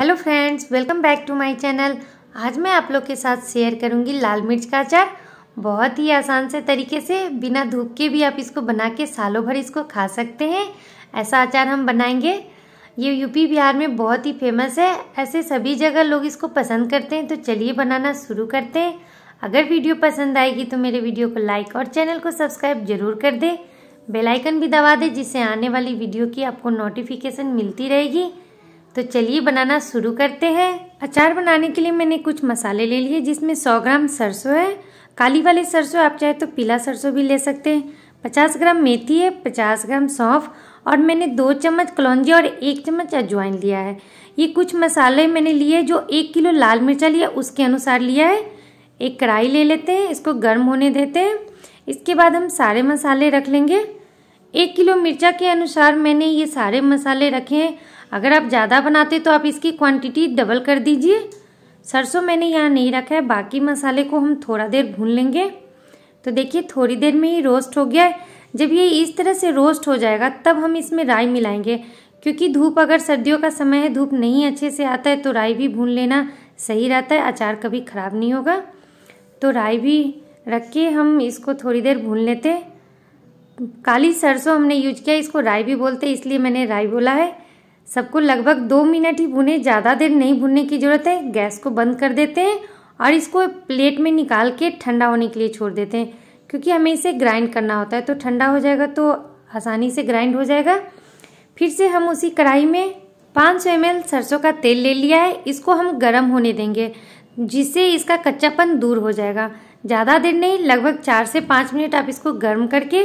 hello friends welcome back to my channel आज मैं आप लोग के साथ शेयर करूंगी लाल मिर्च का अचार बहुत ही आसान से तरीके से बिना धूप के भी आप इसको बना के सालों भर इसको खा सकते हैं ऐसा अचार हम बनाएंगे ये यूपी बिहार में बहुत ही फेमस है ऐसे सभी जगह लोग इसको पसंद करते हैं तो चलिए बनाना शुरू करते हैं अगर वीडियो पसंद आएगी तो मेरे वीडियो को लाइक और चैनल को सब्सक्राइब जरूर कर दें बेलाइकन भी दबा दें जिससे आने वाली वीडियो की आपको नोटिफिकेशन मिलती रहेगी तो चलिए बनाना शुरू करते हैं अचार बनाने के लिए मैंने कुछ मसाले ले लिए जिसमें 100 ग्राम सरसों है काली वाली सरसों आप चाहे तो पीला सरसों भी ले सकते हैं 50 ग्राम मेथी है 50 ग्राम सौंफ और मैंने दो चम्मच कलौजी और एक चम्मच अजवाइन लिया है ये कुछ मसाले मैंने लिए जो एक किलो लाल मिर्चा लिया उसके अनुसार लिया है एक कढ़ाई ले लेते हैं इसको गर्म होने देते हैं इसके बाद हम सारे मसाले रख लेंगे एक किलो मिर्चा के अनुसार मैंने ये सारे मसाले रखे हैं अगर आप ज़्यादा बनाते तो आप इसकी क्वांटिटी डबल कर दीजिए सरसों मैंने यहाँ नहीं रखा है बाकी मसाले को हम थोड़ा देर भून लेंगे तो देखिए थोड़ी देर में ही रोस्ट हो गया है जब ये इस तरह से रोस्ट हो जाएगा तब हम इसमें राई मिलाएंगे क्योंकि धूप अगर सर्दियों का समय है धूप नहीं अच्छे से आता है तो राई भी भून लेना सही रहता है अचार कभी ख़राब नहीं होगा तो राई भी रख के हम इसको थोड़ी देर भून लेते हैं काली सरसों हमने यूज किया इसको राई भी बोलते हैं इसलिए मैंने राई बोला है सबको लगभग दो मिनट ही भुने ज़्यादा देर नहीं भुनने की ज़रूरत है गैस को बंद कर देते हैं और इसको प्लेट में निकाल के ठंडा होने के लिए छोड़ देते हैं क्योंकि हमें इसे ग्राइंड करना होता है तो ठंडा हो जाएगा तो आसानी से ग्राइंड हो जाएगा फिर से हम उसी कढ़ाई में 500 सौ सरसों का तेल ले लिया है इसको हम गर्म होने देंगे जिससे इसका कच्चापन दूर हो जाएगा ज़्यादा देर नहीं लगभग चार से पाँच मिनट आप इसको गर्म करके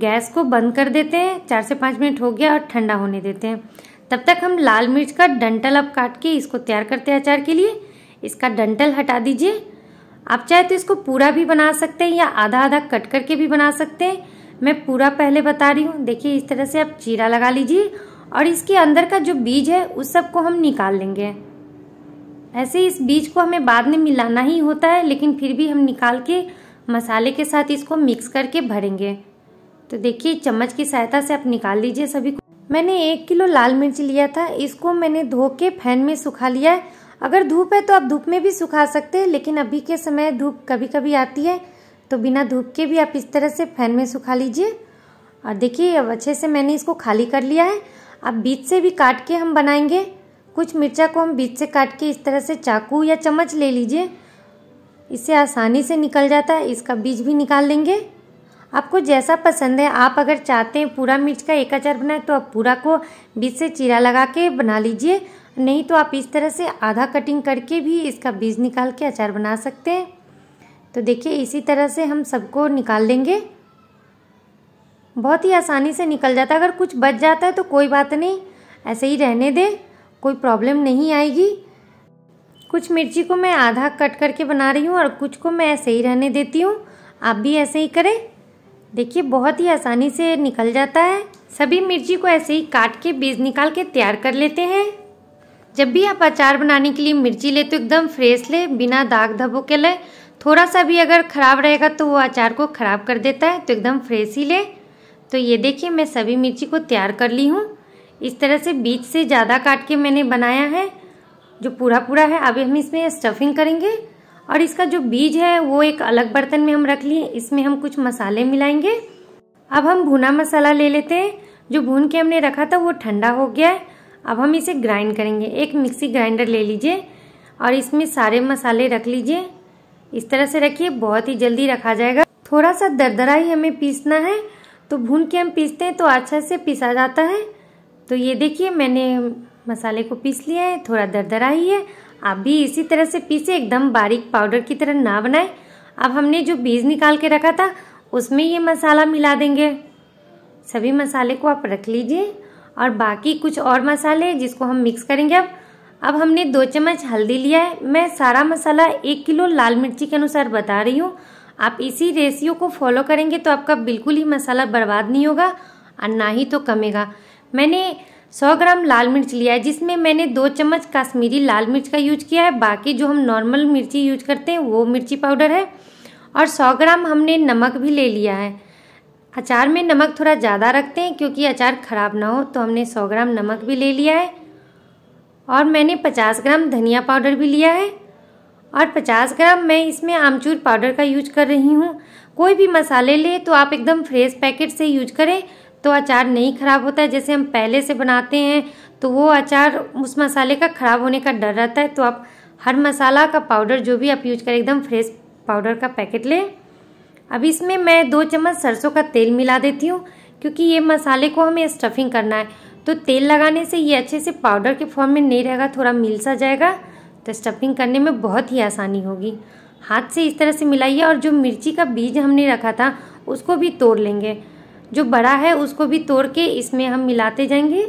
गैस को बंद कर देते हैं चार से पाँच मिनट हो गया और ठंडा होने देते हैं तब तक हम लाल मिर्च का डंटल अब काट के इसको तैयार करते हैं अचार के लिए इसका डंटल हटा दीजिए आप चाहे तो इसको पूरा भी बना सकते हैं या आधा आधा कट करके भी बना सकते हैं मैं पूरा पहले बता रही हूँ देखिए इस तरह से आप चीरा लगा लीजिए और इसके अंदर का जो बीज है उस सब को हम निकाल लेंगे ऐसे इस बीज को हमें बाद में मिलाना ही होता है लेकिन फिर भी हम निकाल के मसाले के साथ इसको मिक्स करके भरेंगे तो देखिए चम्मच की सहायता से आप निकाल लीजिए सभी को मैंने एक किलो लाल मिर्च लिया था इसको मैंने धो के फैन में सुखा लिया है अगर धूप है तो आप धूप में भी सुखा सकते हैं लेकिन अभी के समय धूप कभी कभी आती है तो बिना धूप के भी आप इस तरह से फैन में सुखा लीजिए और देखिए अब अच्छे से मैंने इसको खाली कर लिया है अब बीच से भी काट के हम बनाएंगे कुछ मिर्चा को हम बीच से काट के इस तरह से चाकू या चम्मच ले लीजिए इससे आसानी से निकल जाता है इसका बीज भी निकाल लेंगे आपको जैसा पसंद है आप अगर चाहते हैं पूरा मिर्च का एक अचार बनाए तो आप पूरा को बीज से चीरा लगा के बना लीजिए नहीं तो आप इस तरह से आधा कटिंग करके भी इसका बीज निकाल के अचार बना सकते हैं तो देखिए इसी तरह से हम सबको निकाल लेंगे बहुत ही आसानी से निकल जाता है अगर कुछ बच जाता है तो कोई बात नहीं ऐसे ही रहने दें कोई प्रॉब्लम नहीं आएगी कुछ मिर्ची को मैं आधा कट करके बना रही हूँ और कुछ को मैं ऐसे ही रहने देती हूँ आप भी ऐसे ही करें देखिए बहुत ही आसानी से निकल जाता है सभी मिर्ची को ऐसे ही काट के बीज निकाल के तैयार कर लेते हैं जब भी आप अचार बनाने के लिए मिर्ची ले तो एकदम फ्रेश ले बिना दाग धब्बों के ले थोड़ा सा भी अगर ख़राब रहेगा तो वो अचार को ख़राब कर देता है तो एकदम फ्रेश ही ले तो ये देखिए मैं सभी मिर्ची को तैयार कर ली हूँ इस तरह से बीच से ज़्यादा काट के मैंने बनाया है जो पूरा पूरा है अभी हम इसमें स्टफिंग करेंगे और इसका जो बीज है वो एक अलग बर्तन में हम रख लिए इसमें हम कुछ मसाले मिलाएंगे अब हम भुना मसाला ले लेते हैं जो भून के हमने रखा था वो ठंडा हो गया है अब हम इसे ग्राइंड करेंगे एक मिक्सी ग्राइंडर ले लीजिए और इसमें सारे मसाले रख लीजिए इस तरह से रखिए बहुत ही जल्दी रखा जाएगा थोड़ा सा दरदरा ही हमें पीसना है तो भून के हम पीसते हैं तो अच्छा से पीसा जाता है तो ये देखिए मैंने मसाले को पीस लिया है थोड़ा दरदरा ही है आप भी इसी तरह से पीसे एकदम बारीक पाउडर की तरह ना बनाए अब हमने जो बीज निकाल के रखा था उसमें ये मसाला मिला देंगे सभी मसाले को आप रख लीजिए और बाकी कुछ और मसाले जिसको हम मिक्स करेंगे अब अब हमने दो चम्मच हल्दी लिया है मैं सारा मसाला एक किलो लाल मिर्ची के अनुसार बता रही हूँ आप इसी रेशियो को फॉलो करेंगे तो आपका बिल्कुल ही मसाला बर्बाद नहीं होगा और ना ही तो कमेगा मैंने 100 ग्राम लाल मिर्च लिया है जिसमें मैंने दो चम्मच कश्मीरी लाल मिर्च का यूज किया है बाकी जो हम नॉर्मल मिर्ची यूज करते हैं वो मिर्ची पाउडर है और 100 ग्राम हमने नमक भी ले लिया है अचार में नमक थोड़ा ज़्यादा रखते हैं क्योंकि अचार ख़राब ना हो तो हमने 100 ग्राम नमक भी ले लिया है और मैंने 50 ग्राम धनिया पाउडर भी लिया है और 50 ग्राम मैं इसमें आमचूर पाउडर का यूज कर रही हूँ कोई भी मसाले ले तो आप एकदम फ्रेश पैकेट से यूज करें तो अचार नहीं ख़राब होता है जैसे हम पहले से बनाते हैं तो वो अचार उस मसाले का ख़राब होने का डर रहता है तो आप हर मसाला का पाउडर जो भी आप यूज करें एकदम फ्रेश पाउडर का पैकेट लें अब इसमें मैं दो चम्मच सरसों का तेल मिला देती हूँ क्योंकि ये मसाले को हमें स्टफिंग करना है तो तेल लगाने से ये अच्छे से पाउडर के फॉर्म में नहीं रहेगा थोड़ा मिल सा जाएगा तो स्टफिंग करने में बहुत ही आसानी होगी हाथ से इस तरह से मिलाइए और जो मिर्ची का बीज हमने रखा था उसको भी तोड़ लेंगे जो बड़ा है उसको भी तोड़ के इसमें हम मिलाते जाएंगे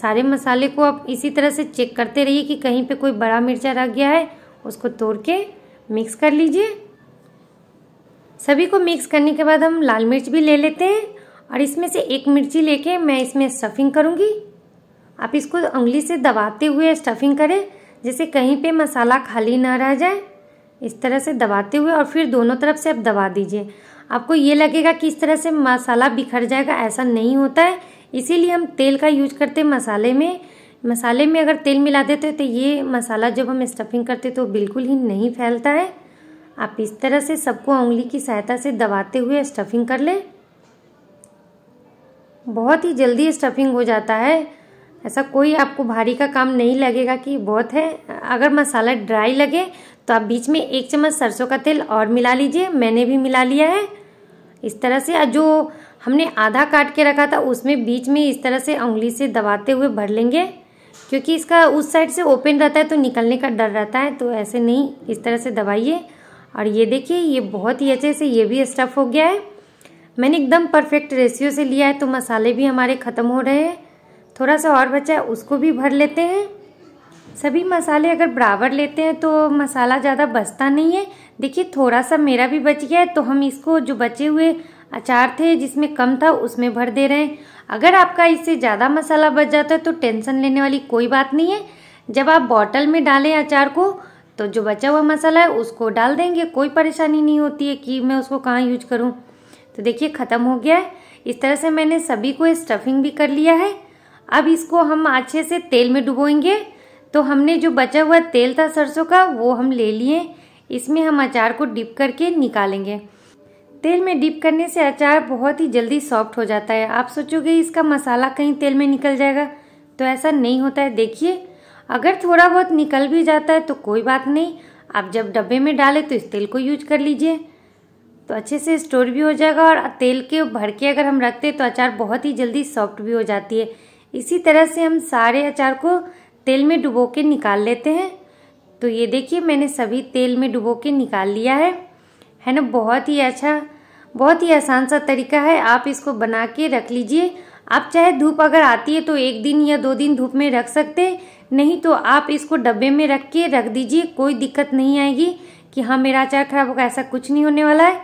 सारे मसाले को आप इसी तरह से चेक करते रहिए कि कहीं पे कोई बड़ा मिर्चा रह गया है उसको तोड़ के मिक्स कर लीजिए सभी को मिक्स करने के बाद हम लाल मिर्च भी ले लेते हैं और इसमें से एक मिर्ची लेके मैं इसमें स्टफिंग करूँगी आप इसको उंगली से दबाते हुए स्टफिंग करें जैसे कहीं पे मसाला खाली ना रह जाए इस तरह से दबाते हुए और फिर दोनों तरफ से आप दबा दीजिए आपको ये लगेगा कि इस तरह से मसाला बिखर जाएगा ऐसा नहीं होता है इसीलिए हम तेल का यूज करते हैं मसाले में मसाले में अगर तेल मिला देते हैं तो ये मसाला जब हम स्टफिंग करते तो बिल्कुल ही नहीं फैलता है आप इस तरह से सबको उंगली की सहायता से दबाते हुए स्टफिंग कर लें बहुत ही जल्दी स्टफिंग हो जाता है ऐसा कोई आपको भारी का काम नहीं लगेगा कि बहुत है अगर मसाला ड्राई लगे तो आप बीच में एक चम्मच सरसों का तेल और मिला लीजिए मैंने भी मिला लिया है इस तरह से जो हमने आधा काट के रखा था उसमें बीच में इस तरह से उंगली से दबाते हुए भर लेंगे क्योंकि इसका उस साइड से ओपन रहता है तो निकलने का डर रहता है तो ऐसे नहीं इस तरह से दबाइए और ये देखिए ये बहुत ही अच्छे से ये भी स्टफ़ हो गया है मैंने एकदम परफेक्ट रेशियो से लिया है तो मसाले भी हमारे ख़त्म हो रहे हैं थोड़ा सा और बचा है उसको भी भर लेते हैं सभी मसाले अगर बराबर लेते हैं तो मसाला ज़्यादा बचता नहीं है देखिए थोड़ा सा मेरा भी बच गया है तो हम इसको जो बचे हुए अचार थे जिसमें कम था उसमें भर दे रहे हैं अगर आपका इससे ज़्यादा मसाला बच जाता है तो टेंशन लेने वाली कोई बात नहीं है जब आप बॉटल में डालें अचार को तो जो बचा हुआ मसाला है उसको डाल देंगे कोई परेशानी नहीं होती है कि मैं उसको कहाँ यूज करूँ तो देखिए ख़त्म हो गया है इस तरह से मैंने सभी को स्टफिंग भी कर लिया है अब इसको हम अच्छे से तेल में डुबोएंगे तो हमने जो बचा हुआ तेल था सरसों का वो हम ले लिए इसमें हम अचार को डिप करके निकालेंगे तेल में डिप करने से अचार बहुत ही जल्दी सॉफ्ट हो जाता है आप सोचोगे इसका मसाला कहीं तेल में निकल जाएगा तो ऐसा नहीं होता है देखिए अगर थोड़ा बहुत निकल भी जाता है तो कोई बात नहीं आप जब डब्बे में डालें तो इस तेल को यूज कर लीजिए तो अच्छे से स्टोर भी हो जाएगा और तेल के भर के अगर हम रखते हैं तो अचार बहुत ही जल्दी सॉफ्ट भी हो जाती है इसी तरह से हम सारे अचार को तेल में डुबो के निकाल लेते हैं तो ये देखिए मैंने सभी तेल में डुबो के निकाल लिया है है ना बहुत ही अच्छा बहुत ही आसान सा तरीका है आप इसको बना के रख लीजिए आप चाहे धूप अगर आती है तो एक दिन या दो दिन धूप में रख सकते नहीं तो आप इसको डब्बे में रख के रख दीजिए कोई दिक्कत नहीं आएगी कि हाँ मेरा अचार खराब होगा ऐसा कुछ नहीं होने वाला है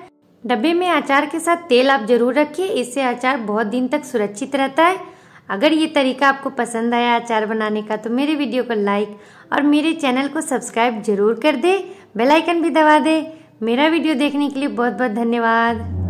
डब्बे में अचार के साथ तेल आप जरूर रखिए इससे अचार बहुत दिन तक सुरक्षित रहता है अगर ये तरीका आपको पसंद आया अचार बनाने का तो मेरे वीडियो को लाइक और मेरे चैनल को सब्सक्राइब जरूर कर दे बेल आइकन भी दबा दे मेरा वीडियो देखने के लिए बहुत बहुत धन्यवाद